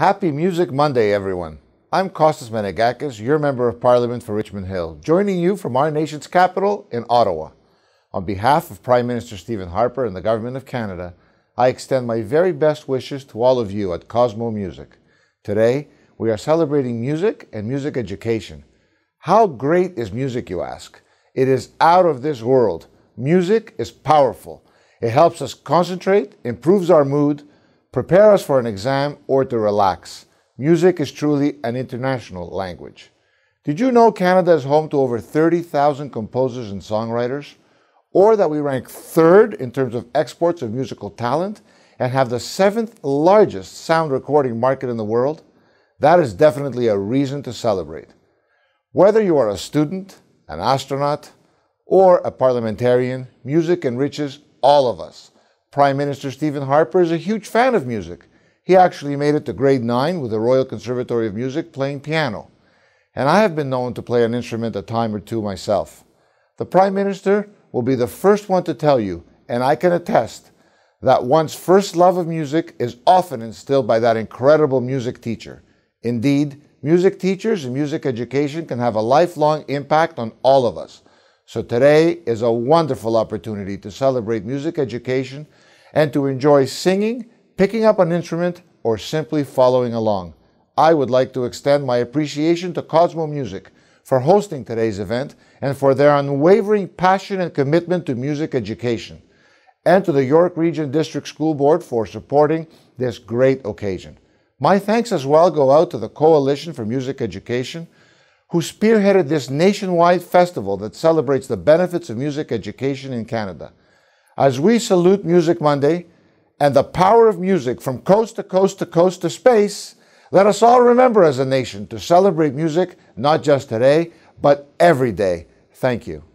Happy Music Monday, everyone. I'm Costas Menegakis, your Member of Parliament for Richmond Hill, joining you from our nation's capital in Ottawa. On behalf of Prime Minister Stephen Harper and the Government of Canada, I extend my very best wishes to all of you at Cosmo Music. Today, we are celebrating music and music education. How great is music, you ask? It is out of this world. Music is powerful. It helps us concentrate, improves our mood, prepare us for an exam, or to relax. Music is truly an international language. Did you know Canada is home to over 30,000 composers and songwriters? Or that we rank third in terms of exports of musical talent and have the seventh largest sound recording market in the world? That is definitely a reason to celebrate. Whether you are a student, an astronaut, or a parliamentarian, music enriches all of us. Prime Minister Stephen Harper is a huge fan of music. He actually made it to grade 9 with the Royal Conservatory of Music playing piano. And I have been known to play an instrument a time or two myself. The Prime Minister will be the first one to tell you, and I can attest, that one's first love of music is often instilled by that incredible music teacher. Indeed, music teachers and music education can have a lifelong impact on all of us. So today is a wonderful opportunity to celebrate music education and to enjoy singing, picking up an instrument, or simply following along. I would like to extend my appreciation to Cosmo Music for hosting today's event and for their unwavering passion and commitment to music education, and to the York Region District School Board for supporting this great occasion. My thanks as well go out to the Coalition for Music Education, who spearheaded this nationwide festival that celebrates the benefits of music education in Canada. As we salute Music Monday and the power of music from coast to coast to coast to space, let us all remember as a nation to celebrate music not just today, but every day. Thank you.